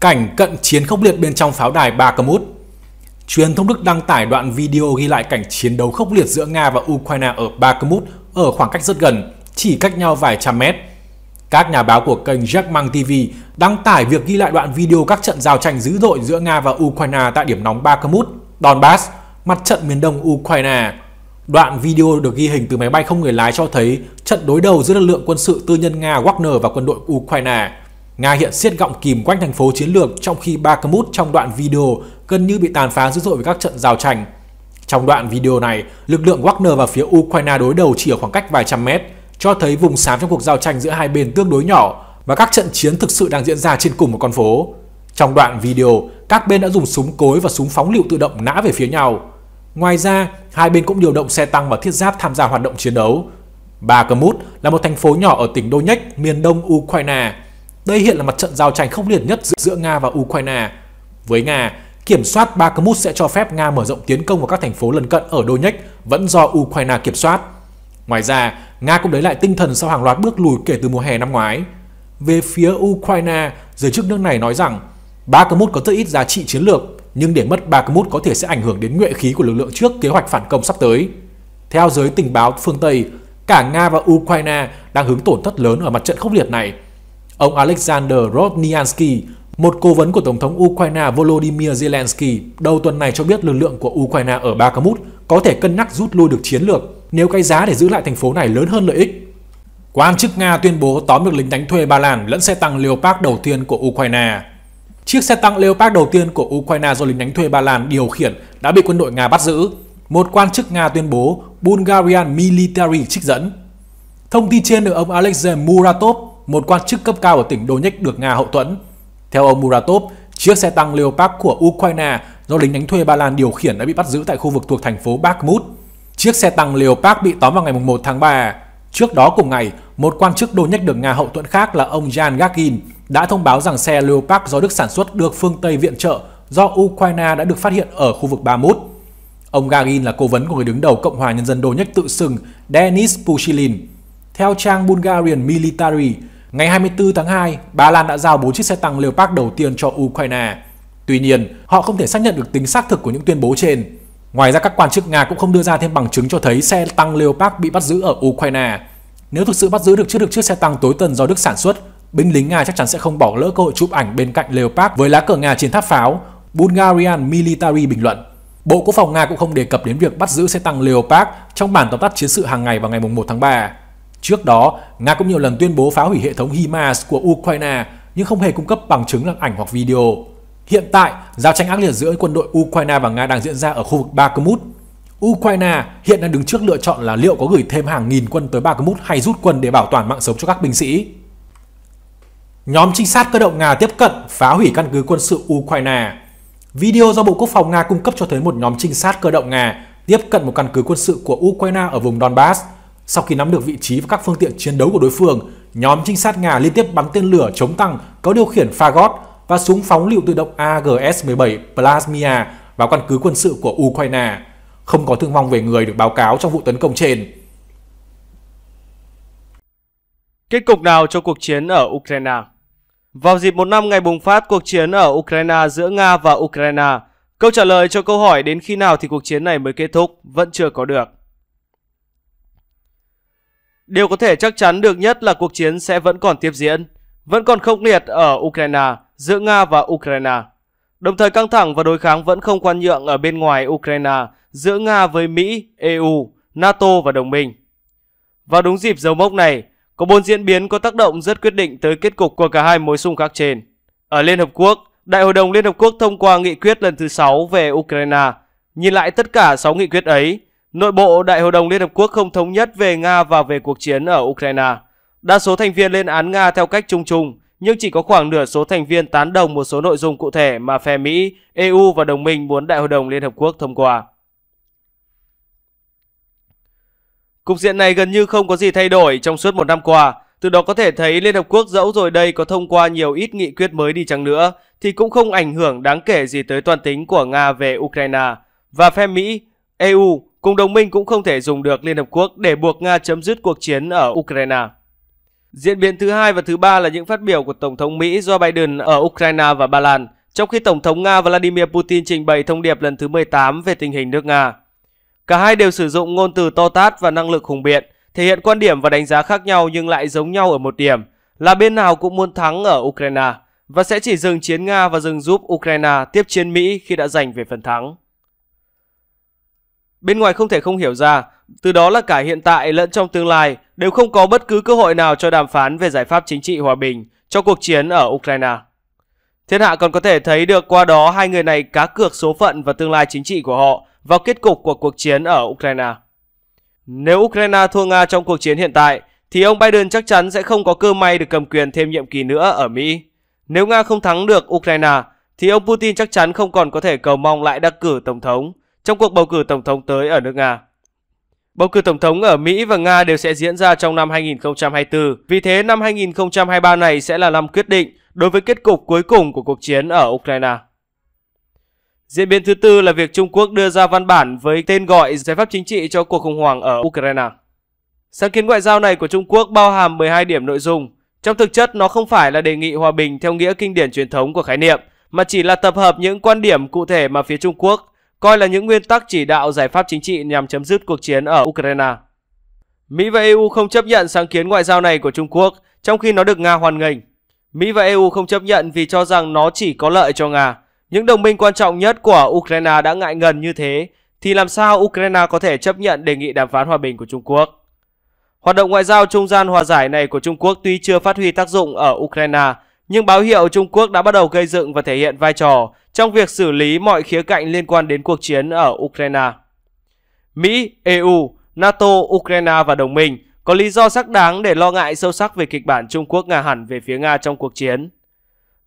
Cảnh cận chiến khốc liệt bên trong pháo đài Bakhmut Truyền thông Đức đăng tải đoạn video ghi lại cảnh chiến đấu khốc liệt giữa Nga và Ukraine ở Bakhmut ở khoảng cách rất gần, chỉ cách nhau vài trăm mét. Các nhà báo của kênh Jack TV đăng tải việc ghi lại đoạn video các trận giao tranh dữ dội giữa Nga và Ukraine tại điểm nóng Bakhmut, Donbass, mặt trận miền đông Ukraine. Đoạn video được ghi hình từ máy bay không người lái cho thấy trận đối đầu giữa lực lượng quân sự tư nhân Nga Wagner và quân đội Ukraine. Nga hiện siết gọng kìm quanh thành phố chiến lược trong khi Bakhmut trong đoạn video gần như bị tàn phá dữ dội với các trận giao tranh. Trong đoạn video này, lực lượng Wagner và phía Ukraine đối đầu chỉ ở khoảng cách vài trăm mét, cho thấy vùng xám trong cuộc giao tranh giữa hai bên tương đối nhỏ và các trận chiến thực sự đang diễn ra trên cùng một con phố. Trong đoạn video, các bên đã dùng súng cối và súng phóng lựu tự động nã về phía nhau. Ngoài ra, hai bên cũng điều động xe tăng và thiết giáp tham gia hoạt động chiến đấu. Bakhmut là một thành phố nhỏ ở tỉnh Donetsk, miền đông Ukraine, đây hiện là mặt trận giao tranh khốc liệt nhất giữa Nga và Ukraine. Với Nga, kiểm soát Bakhmut sẽ cho phép Nga mở rộng tiến công vào các thành phố lân cận ở Donetsk vẫn do Ukraine kiểm soát. Ngoài ra, Nga cũng lấy lại tinh thần sau hàng loạt bước lùi kể từ mùa hè năm ngoái. Về phía Ukraine, giới chức nước này nói rằng Bakhmut có rất ít giá trị chiến lược, nhưng để mất Bakhmut có thể sẽ ảnh hưởng đến nhuệ khí của lực lượng trước kế hoạch phản công sắp tới. Theo giới tình báo phương Tây, cả Nga và Ukraine đang hướng tổn thất lớn ở mặt trận khốc liệt này – Ông Alexander Rodnyansky, một cố vấn của Tổng thống Ukraine Volodymyr Zelensky đầu tuần này cho biết lực lượng của Ukraine ở Bakhmut có thể cân nhắc rút lui được chiến lược nếu cái giá để giữ lại thành phố này lớn hơn lợi ích. Quan chức Nga tuyên bố tóm được lính đánh thuê Ba Lan lẫn xe tăng Leopard đầu tiên của Ukraine. Chiếc xe tăng Leopard đầu tiên của Ukraine do lính đánh thuê Ba Lan điều khiển đã bị quân đội Nga bắt giữ. Một quan chức Nga tuyên bố Bulgarian Military trích dẫn. Thông tin trên được ông Alexei Muratov, một quan chức cấp cao ở tỉnh Donetsk được Nga hậu thuẫn. Theo ông Muratov, chiếc xe tăng Leopard của Ukraine do lính đánh thuê Ba Lan điều khiển đã bị bắt giữ tại khu vực thuộc thành phố Bakhmut. Chiếc xe tăng Leopard bị tóm vào ngày 1 tháng 3. Trước đó cùng ngày, một quan chức Đô nhất được Nga hậu thuẫn khác là ông Jan Gagin đã thông báo rằng xe Leopard do Đức sản xuất được phương Tây viện trợ do Ukraine đã được phát hiện ở khu vực Bakhmut Ông Gagin là cố vấn của người đứng đầu Cộng hòa Nhân dân Đô nhất tự xưng Denis Pushilin. Theo trang Bulgarian Military, Ngày 24 tháng 2, Ba Lan đã giao 4 chiếc xe tăng Leopard đầu tiên cho Ukraine. Tuy nhiên, họ không thể xác nhận được tính xác thực của những tuyên bố trên. Ngoài ra các quan chức Nga cũng không đưa ra thêm bằng chứng cho thấy xe tăng Leopard bị bắt giữ ở Ukraine. Nếu thực sự bắt giữ được chiếc được chiếc xe tăng tối tân do Đức sản xuất, binh lính Nga chắc chắn sẽ không bỏ lỡ cơ hội chụp ảnh bên cạnh Leopard với lá cờ Nga trên tháp pháo, Bulgarian Military bình luận. Bộ Quốc phòng Nga cũng không đề cập đến việc bắt giữ xe tăng Leopard trong bản tóm tắt chiến sự hàng ngày vào ngày 1 tháng 3. Trước đó, Nga cũng nhiều lần tuyên bố phá hủy hệ thống HIMARS của Ukraine nhưng không hề cung cấp bằng chứng là ảnh hoặc video. Hiện tại, giao tranh ác liệt giữa quân đội Ukraine và Nga đang diễn ra ở khu vực Bakhmut. Ukraine hiện đang đứng trước lựa chọn là liệu có gửi thêm hàng nghìn quân tới Bakhmut hay rút quân để bảo toàn mạng sống cho các binh sĩ. Nhóm trinh sát cơ động Nga tiếp cận phá hủy căn cứ quân sự Ukraine. Video do Bộ Quốc phòng Nga cung cấp cho thấy một nhóm trinh sát cơ động Nga tiếp cận một căn cứ quân sự của Ukraine ở vùng Donbass – sau khi nắm được vị trí và các phương tiện chiến đấu của đối phương, nhóm trinh sát Nga liên tiếp bắn tên lửa chống tăng có điều khiển Fagot và súng phóng lựu tự động AGS-17 Plasmia vào căn cứ quân sự của Ukraine. Không có thương vong về người được báo cáo trong vụ tấn công trên. Kết cục nào cho cuộc chiến ở Ukraine? Vào dịp một năm ngày bùng phát cuộc chiến ở Ukraine giữa Nga và Ukraine, câu trả lời cho câu hỏi đến khi nào thì cuộc chiến này mới kết thúc vẫn chưa có được. Điều có thể chắc chắn được nhất là cuộc chiến sẽ vẫn còn tiếp diễn, vẫn còn khốc liệt ở Ukraine, giữa Nga và Ukraine. Đồng thời căng thẳng và đối kháng vẫn không khoan nhượng ở bên ngoài Ukraine, giữa Nga với Mỹ, EU, NATO và đồng minh. Và đúng dịp dấu mốc này, có bốn diễn biến có tác động rất quyết định tới kết cục của cả hai mối xung khắc trên. Ở Liên Hợp Quốc, Đại hội đồng Liên Hợp Quốc thông qua nghị quyết lần thứ 6 về Ukraine. Nhìn lại tất cả 6 nghị quyết ấy, Nội bộ Đại hội đồng Liên Hợp Quốc không thống nhất về Nga và về cuộc chiến ở Ukraine. Đa số thành viên lên án Nga theo cách chung chung, nhưng chỉ có khoảng nửa số thành viên tán đồng một số nội dung cụ thể mà phe Mỹ, EU và đồng minh muốn Đại hội đồng Liên Hợp Quốc thông qua. Cục diện này gần như không có gì thay đổi trong suốt một năm qua, từ đó có thể thấy Liên Hợp Quốc dẫu rồi đây có thông qua nhiều ít nghị quyết mới đi chăng nữa thì cũng không ảnh hưởng đáng kể gì tới toàn tính của Nga về Ukraine. Và phe Mỹ, EU Cùng đồng minh cũng không thể dùng được Liên Hợp Quốc để buộc Nga chấm dứt cuộc chiến ở Ukraine. Diễn biến thứ hai và thứ ba là những phát biểu của Tổng thống Mỹ Joe Biden ở Ukraine và Ba Lan, trong khi Tổng thống Nga Vladimir Putin trình bày thông điệp lần thứ 18 về tình hình nước Nga. Cả hai đều sử dụng ngôn từ to tát và năng lực hùng biện, thể hiện quan điểm và đánh giá khác nhau nhưng lại giống nhau ở một điểm, là bên nào cũng muốn thắng ở Ukraine và sẽ chỉ dừng chiến Nga và dừng giúp Ukraine tiếp chiến Mỹ khi đã giành về phần thắng. Bên ngoài không thể không hiểu ra, từ đó là cả hiện tại lẫn trong tương lai đều không có bất cứ cơ hội nào cho đàm phán về giải pháp chính trị hòa bình cho cuộc chiến ở Ukraine. Thiên hạ còn có thể thấy được qua đó hai người này cá cược số phận và tương lai chính trị của họ vào kết cục của cuộc chiến ở Ukraine. Nếu Ukraine thua Nga trong cuộc chiến hiện tại, thì ông Biden chắc chắn sẽ không có cơ may được cầm quyền thêm nhiệm kỳ nữa ở Mỹ. Nếu Nga không thắng được Ukraine, thì ông Putin chắc chắn không còn có thể cầu mong lại đắc cử tổng thống trong cuộc bầu cử tổng thống tới ở nước Nga. Bầu cử tổng thống ở Mỹ và Nga đều sẽ diễn ra trong năm 2024, vì thế năm 2023 này sẽ là năm quyết định đối với kết cục cuối cùng của cuộc chiến ở Ukraine. Diễn biến thứ tư là việc Trung Quốc đưa ra văn bản với tên gọi giải pháp chính trị cho cuộc khủng hoảng ở Ukraine. Sáng kiến ngoại giao này của Trung Quốc bao hàm 12 điểm nội dung. Trong thực chất nó không phải là đề nghị hòa bình theo nghĩa kinh điển truyền thống của khái niệm, mà chỉ là tập hợp những quan điểm cụ thể mà phía Trung Quốc coi là những nguyên tắc chỉ đạo giải pháp chính trị nhằm chấm dứt cuộc chiến ở Ukraine. Mỹ và EU không chấp nhận sáng kiến ngoại giao này của Trung Quốc, trong khi nó được Nga hoan nghênh. Mỹ và EU không chấp nhận vì cho rằng nó chỉ có lợi cho Nga. Những đồng minh quan trọng nhất của Ukraine đã ngại ngần như thế, thì làm sao Ukraine có thể chấp nhận đề nghị đàm phán hòa bình của Trung Quốc? Hoạt động ngoại giao trung gian hòa giải này của Trung Quốc tuy chưa phát huy tác dụng ở Ukraine, nhưng báo hiệu Trung Quốc đã bắt đầu gây dựng và thể hiện vai trò trong việc xử lý mọi khía cạnh liên quan đến cuộc chiến ở Ukraine. Mỹ, EU, NATO, Ukraine và đồng minh có lý do xác đáng để lo ngại sâu sắc về kịch bản Trung Quốc ngả hẳn về phía Nga trong cuộc chiến.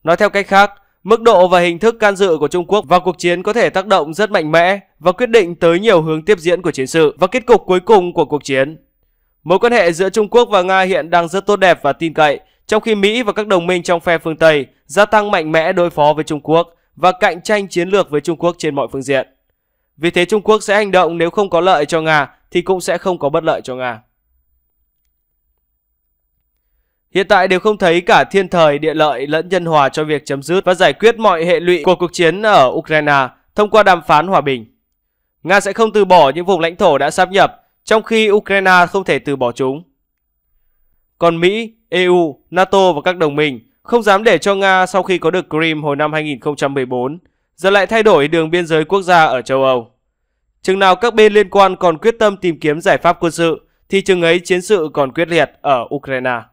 Nói theo cách khác, mức độ và hình thức can dự của Trung Quốc vào cuộc chiến có thể tác động rất mạnh mẽ và quyết định tới nhiều hướng tiếp diễn của chiến sự và kết cục cuối cùng của cuộc chiến. Mối quan hệ giữa Trung Quốc và Nga hiện đang rất tốt đẹp và tin cậy, trong khi Mỹ và các đồng minh trong phe phương Tây gia tăng mạnh mẽ đối phó với Trung Quốc và cạnh tranh chiến lược với Trung Quốc trên mọi phương diện. Vì thế Trung Quốc sẽ hành động nếu không có lợi cho Nga thì cũng sẽ không có bất lợi cho Nga. Hiện tại đều không thấy cả thiên thời, địa lợi lẫn nhân hòa cho việc chấm dứt và giải quyết mọi hệ lụy của cuộc chiến ở Ukraine thông qua đàm phán hòa bình. Nga sẽ không từ bỏ những vùng lãnh thổ đã sáp nhập, trong khi Ukraine không thể từ bỏ chúng. Còn Mỹ, EU, NATO và các đồng minh không dám để cho Nga sau khi có được Crimea hồi năm 2014, giờ lại thay đổi đường biên giới quốc gia ở châu Âu. Chừng nào các bên liên quan còn quyết tâm tìm kiếm giải pháp quân sự, thì chừng ấy chiến sự còn quyết liệt ở Ukraine.